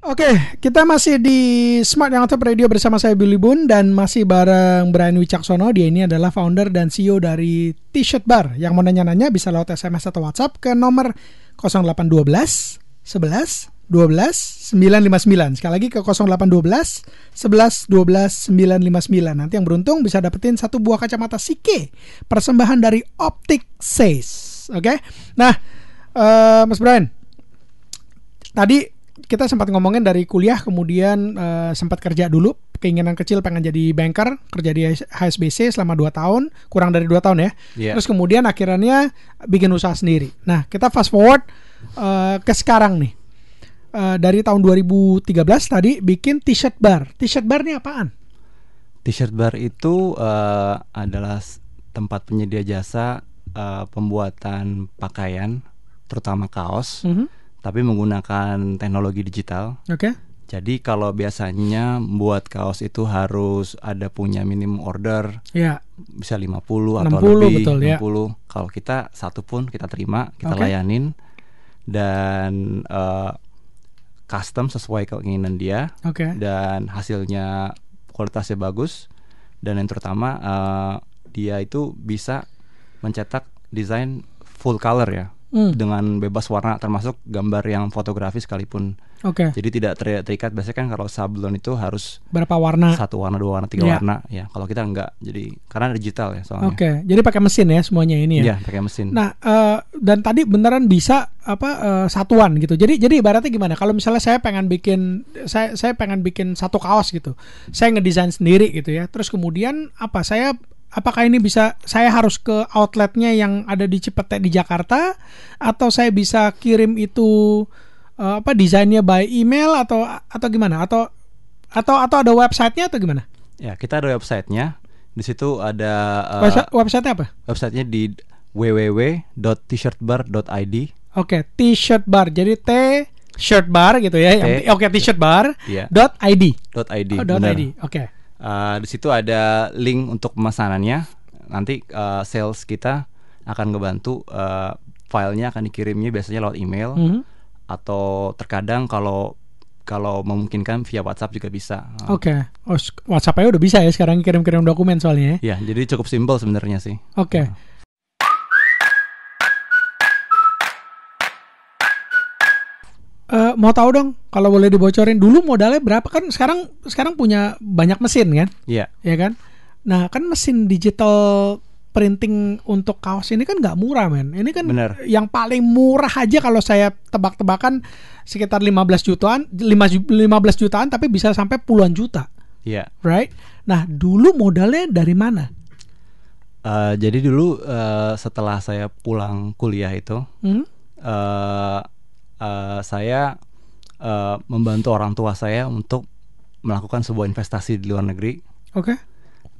Oke, kita masih di Smart yang Top Radio bersama saya Billy Bun dan masih bareng Brian Wicaksono. Dia ini adalah founder dan CEO dari T-shirt Bar. Yang mau nanya-nanya bisa lewat SMS atau WhatsApp ke nomor 0812 11 12 959. Sekali lagi ke 0812 11 12 959. Nanti yang beruntung bisa dapetin satu buah kacamata Sike persembahan dari Optik Says. Oke. Nah, uh, Mas Brian. Tadi kita sempat ngomongin dari kuliah kemudian uh, sempat kerja dulu keinginan kecil pengen jadi banker kerja di HSBC selama 2 tahun kurang dari 2 tahun ya yeah. terus kemudian akhirnya bikin usaha sendiri nah kita fast forward uh, ke sekarang nih uh, dari tahun 2013 tadi bikin t-shirt bar t-shirt bar ini apaan t-shirt bar itu uh, adalah tempat penyedia jasa uh, pembuatan pakaian terutama kaos mm -hmm tapi menggunakan teknologi digital. Oke. Okay. Jadi kalau biasanya buat kaos itu harus ada punya minimum order. Iya. Bisa 50 atau 60, lebih, betul, 60. Ya. Kalau kita satu pun kita terima, kita okay. layanin dan uh, custom sesuai keinginan dia. Oke. Okay. Dan hasilnya kualitasnya bagus dan yang terutama uh, dia itu bisa mencetak desain full color ya hmm. dengan bebas warna termasuk gambar yang fotografi sekalipun. Oke. Okay. Jadi tidak ter terikat biasanya kan kalau sablon itu harus berapa warna? Satu warna, dua warna, tiga yeah. warna ya. Kalau kita enggak. Jadi karena digital ya soalnya. Oke. Okay. Jadi pakai mesin ya semuanya ini ya. Iya, pakai mesin. Nah, uh, dan tadi beneran bisa apa uh, satuan gitu. Jadi jadi ibaratnya gimana? Kalau misalnya saya pengen bikin saya saya pengen bikin satu kaos gitu. Saya ngedesain sendiri gitu ya. Terus kemudian apa? Saya apakah ini bisa saya harus ke outletnya yang ada di Cipete di Jakarta atau saya bisa kirim itu uh, apa desainnya by email atau atau gimana atau atau atau ada websitenya atau gimana? Ya kita ada websitenya. Di situ ada uh, eh, website websitenya apa? Websitenya di www.tshirtbar.id. Oke, okay, t-shirt bar. Jadi t shirt bar gitu ya. Oke, okay, t-shirt bar. Yeah. .id. .id. Oh, .id. Oke. Okay. Uh, di situ ada link untuk pemesanannya. Nanti uh, sales kita akan ngebantu uh, filenya akan dikirimnya biasanya lewat email mm -hmm. atau terkadang kalau kalau memungkinkan via WhatsApp juga bisa. Oke, okay. oh, WhatsApp aja udah bisa ya sekarang kirim-kirim dokumen soalnya ya. Iya, jadi cukup simpel sebenarnya sih. Oke. Okay. Nah. mau tahu dong kalau boleh dibocorin dulu modalnya berapa kan sekarang sekarang punya banyak mesin kan? Iya. Yeah. Iya kan? Nah, kan mesin digital printing untuk kaos ini kan nggak murah men ini kan Bener. yang paling murah aja kalau saya tebak-tebakan sekitar 15 jutaan lima 15 jutaan tapi bisa sampai puluhan juta Iya yeah. right nah dulu modalnya dari mana uh, jadi dulu uh, setelah saya pulang kuliah itu hmm? Eh, Eh, saya uh, membantu orang tua saya untuk melakukan sebuah investasi di luar negeri. Oke. Okay.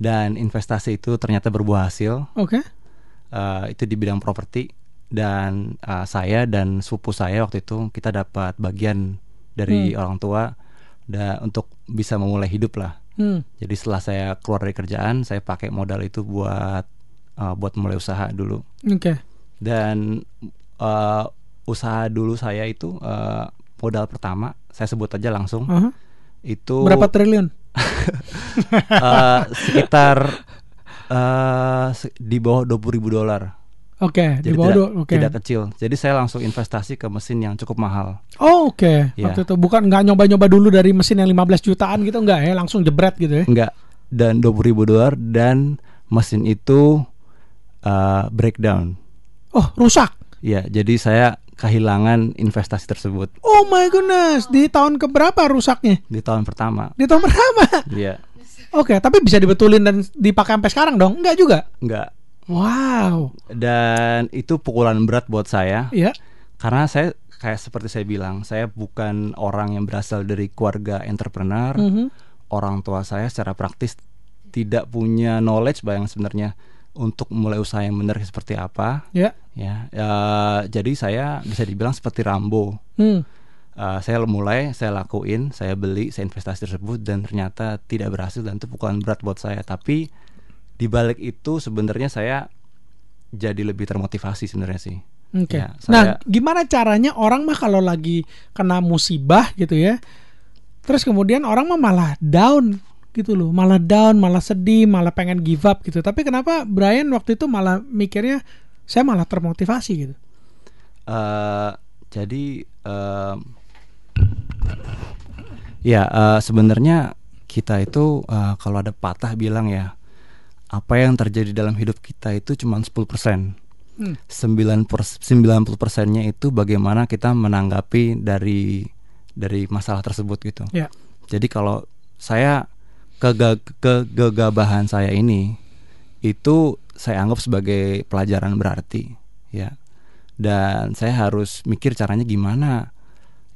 Dan investasi itu ternyata berbuah hasil. Oke. Okay. Uh, eh, itu di bidang properti dan uh, saya dan sepupu saya waktu itu kita dapat bagian dari hmm. orang tua dan untuk bisa memulai hidup lah. Hmm. Jadi setelah saya keluar dari kerjaan, saya pakai modal itu buat uh, buat mulai usaha dulu. Oke. Okay. Dan uh, usaha dulu saya itu uh, modal pertama saya sebut aja langsung uh -huh. itu berapa triliun uh, sekitar uh, di bawah dua puluh ribu dolar Oke, okay, di bawah tidak, okay. tidak kecil. Jadi saya langsung investasi ke mesin yang cukup mahal. Oh, oke. Okay. Iya. Yeah. Waktu itu bukan nggak nyoba-nyoba dulu dari mesin yang 15 jutaan gitu nggak ya, langsung jebret gitu ya. Enggak. Dan puluh ribu dolar dan mesin itu uh, breakdown. Oh, rusak. Iya, jadi saya kehilangan investasi tersebut. Oh my goodness, di tahun keberapa rusaknya? Di tahun pertama. Di tahun pertama. Iya. Oke, okay, tapi bisa dibetulin dan dipakai sampai sekarang dong? Enggak juga? Enggak. Wow. Dan itu pukulan berat buat saya. Iya. Karena saya kayak seperti saya bilang, saya bukan orang yang berasal dari keluarga entrepreneur. Mm -hmm. Orang tua saya secara praktis tidak punya knowledge bayang sebenarnya untuk mulai usaha yang benar seperti apa. Yeah ya uh, jadi saya bisa dibilang seperti Rambo hmm. uh, saya mulai saya lakuin saya beli saya investasi tersebut dan ternyata tidak berhasil dan itu bukan berat buat saya tapi di balik itu sebenarnya saya jadi lebih termotivasi sebenarnya sih Oke. Okay. Ya, nah, gimana caranya orang mah kalau lagi kena musibah gitu ya, terus kemudian orang mah malah down gitu loh, malah down, malah sedih, malah pengen give up gitu. Tapi kenapa Brian waktu itu malah mikirnya saya malah termotivasi gitu uh, jadi uh, ya uh, sebenarnya kita itu uh, kalau ada patah bilang ya apa yang terjadi dalam hidup kita itu cuma 10% persen hmm. sembilan puluh persennya itu bagaimana kita menanggapi dari dari masalah tersebut gitu yeah. jadi kalau saya ke, ke saya ini itu saya anggap sebagai pelajaran berarti ya dan saya harus mikir caranya gimana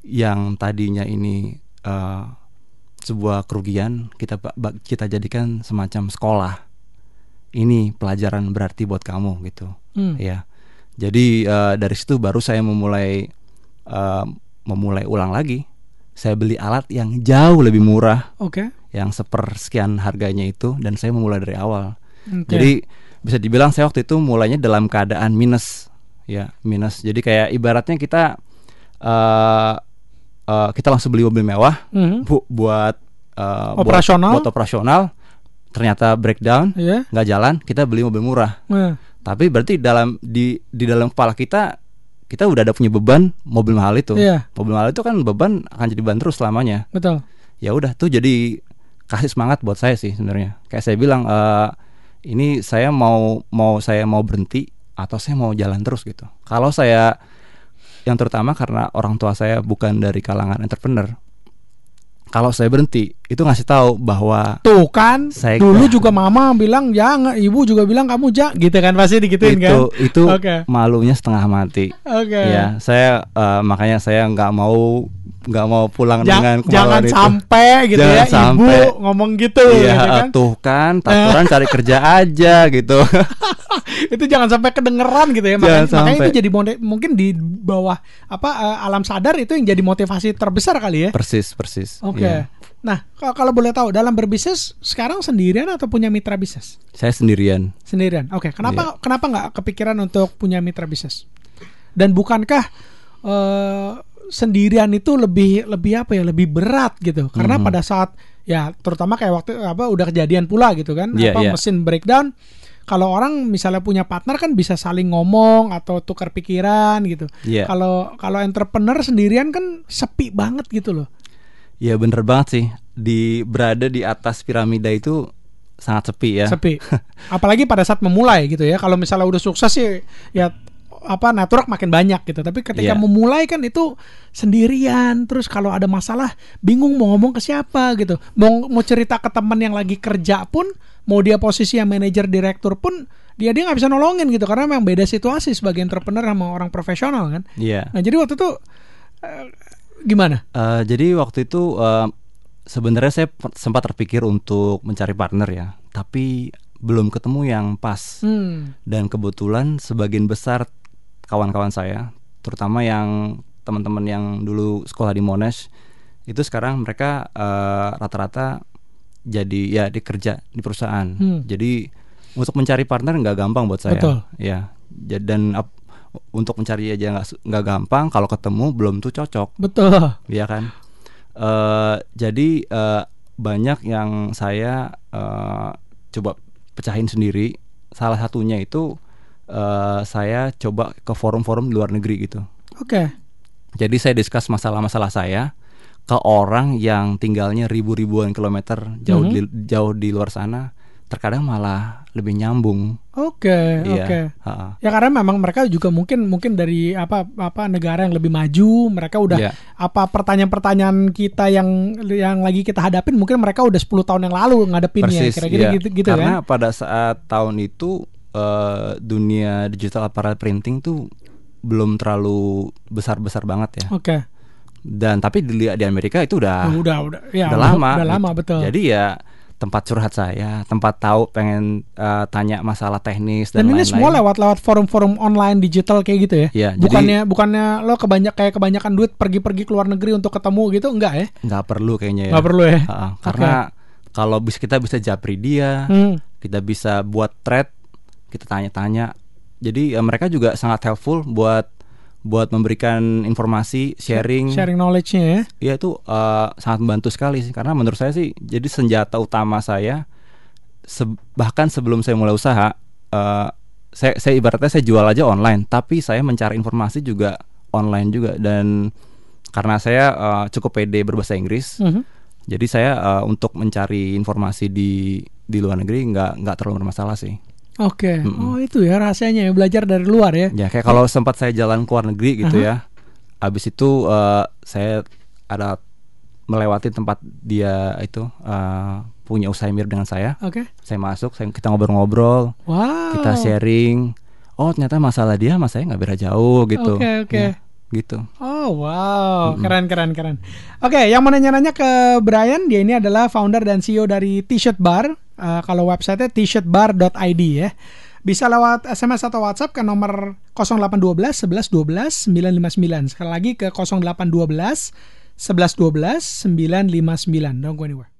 yang tadinya ini uh, sebuah kerugian kita kita jadikan semacam sekolah ini pelajaran berarti buat kamu gitu hmm. ya jadi uh, dari situ baru saya memulai uh, memulai ulang lagi saya beli alat yang jauh lebih murah okay. yang sepersekian harganya itu dan saya memulai dari awal okay. jadi bisa dibilang saya waktu itu mulainya dalam keadaan minus ya minus jadi kayak ibaratnya kita uh, uh, kita langsung beli mobil mewah mm-hmm. bu, buat uh, operasional buat, buat operasional ternyata breakdown iya. nggak yeah. jalan kita beli mobil murah yeah. tapi berarti dalam di di dalam kepala kita kita udah ada punya beban mobil mahal itu yeah. mobil mahal itu kan beban akan jadi beban terus selamanya betul ya udah tuh jadi kasih semangat buat saya sih sebenarnya kayak saya bilang uh, ini saya mau mau saya mau berhenti atau saya mau jalan terus gitu. Kalau saya yang terutama karena orang tua saya bukan dari kalangan entrepreneur. Kalau saya berhenti, itu ngasih tahu bahwa tuh kan saya dulu juga mama bilang ya, ibu juga bilang kamu jak gitu kan pasti digituin itu, kan. Itu itu okay. malunya setengah mati. Oke. Okay. Ya, saya uh, makanya saya nggak mau nggak mau pulang ja dengan jangan itu. sampai gitu jangan ya sampai. ibu ngomong gitu iya, ya kan tuh kan eh. taturan cari kerja aja gitu itu jangan sampai kedengeran gitu ya makanya, makanya itu jadi mungkin di bawah apa eh, alam sadar itu yang jadi motivasi terbesar kali ya persis persis oke okay. Iya. yeah. nah kalau boleh tahu dalam berbisnis sekarang sendirian atau punya mitra bisnis saya sendirian sendirian oke okay. kenapa yeah. kenapa nggak kepikiran untuk punya mitra bisnis dan bukankah uh, sendirian itu lebih lebih apa ya lebih berat gitu karena mm-hmm. pada saat ya terutama kayak waktu apa udah kejadian pula gitu kan yeah, apa yeah. mesin breakdown kalau orang misalnya punya partner kan bisa saling ngomong atau tukar pikiran gitu yeah. kalau kalau entrepreneur sendirian kan sepi banget gitu loh ya bener banget sih di berada di atas piramida itu sangat sepi ya sepi apalagi pada saat memulai gitu ya kalau misalnya udah sukses sih ya apa network makin banyak gitu. Tapi ketika yeah. memulai kan itu sendirian. Terus kalau ada masalah bingung mau ngomong ke siapa gitu. Mau mau cerita ke teman yang lagi kerja pun, mau dia posisi yang manajer direktur pun dia dia nggak bisa nolongin gitu karena memang beda situasi sebagai entrepreneur sama orang profesional kan. Yeah. Nah, jadi waktu itu uh, gimana? Uh, jadi waktu itu uh, sebenarnya saya sempat terpikir untuk mencari partner ya, tapi belum ketemu yang pas. Hmm. Dan kebetulan sebagian besar kawan-kawan saya, terutama yang teman-teman yang dulu sekolah di Monash itu sekarang mereka eh, rata-rata uh, jadi ya dikerja di perusahaan. Hmm. Jadi untuk mencari partner nggak gampang buat saya. Betul. Ya. Dan up, untuk mencari aja nggak nggak gampang. Kalau ketemu belum tuh cocok. Betul. Iya kan. Uh, jadi uh, banyak yang saya uh, coba pecahin sendiri. Salah satunya itu uh, saya coba ke forum-forum luar negeri gitu. Oke. Okay. Jadi saya diskus masalah-masalah saya ke orang yang tinggalnya ribu-ribuan kilometer jauh mm -hmm. di, jauh di luar sana terkadang malah lebih nyambung. Oke, okay, iya. oke. Okay. Ya karena memang mereka juga mungkin mungkin dari apa apa negara yang lebih maju, mereka udah yeah. apa pertanyaan-pertanyaan kita yang yang lagi kita hadapin mungkin mereka udah 10 tahun yang lalu ngadepinnya kira-kira yeah. gitu gitu Karena kan? pada saat tahun itu uh, dunia digital aparat printing tuh belum terlalu besar-besar banget ya. Oke. Okay. Dan tapi dilihat di Amerika itu udah udah udah, ya, udah lama. Udah lama betul. Jadi ya tempat curhat saya, tempat tahu pengen uh, tanya masalah teknis dan, dan lain-lain. ini semua lewat-lewat forum-forum online digital kayak gitu ya. ya bukannya jadi, bukannya lo kebanyak kayak kebanyakan duit pergi-pergi ke luar negeri untuk ketemu gitu enggak ya? Enggak perlu kayaknya ya. Enggak perlu ya. Uh, karena okay. kalau bisa kita bisa japri dia, hmm. kita bisa buat thread kita tanya-tanya jadi ya, mereka juga sangat helpful buat buat memberikan informasi sharing sharing knowledge-nya ya Iya itu uh, sangat membantu sekali sih karena menurut saya sih jadi senjata utama saya se bahkan sebelum saya mulai usaha uh, saya, saya ibaratnya saya jual aja online tapi saya mencari informasi juga online juga dan karena saya uh, cukup pede berbahasa Inggris mm -hmm. jadi saya uh, untuk mencari informasi di di luar negeri nggak nggak terlalu bermasalah sih Oke, okay. mm -mm. oh itu ya rasanya ya belajar dari luar ya. Ya kayak kalau sempat saya jalan ke luar negeri gitu uh -huh. ya, abis itu uh, saya ada melewati tempat dia itu uh, punya usaha mirip dengan saya. Oke. Okay. Saya masuk, saya, kita ngobrol-ngobrol, wow. kita sharing. Oh ternyata masalah dia, mas saya nggak beda jauh gitu. Oke okay, oke. Okay. Ya gitu. Oh wow, keren keren keren. Oke, okay, yang mau nanya-nanya ke Brian, dia ini adalah founder dan CEO dari T-shirt Bar uh, kalau websitenya t-shirtbar.id ya bisa lewat SMS atau WhatsApp ke nomor 0812 11 12 959. Sekali lagi ke 0812 11 12 959. Don't go anywhere.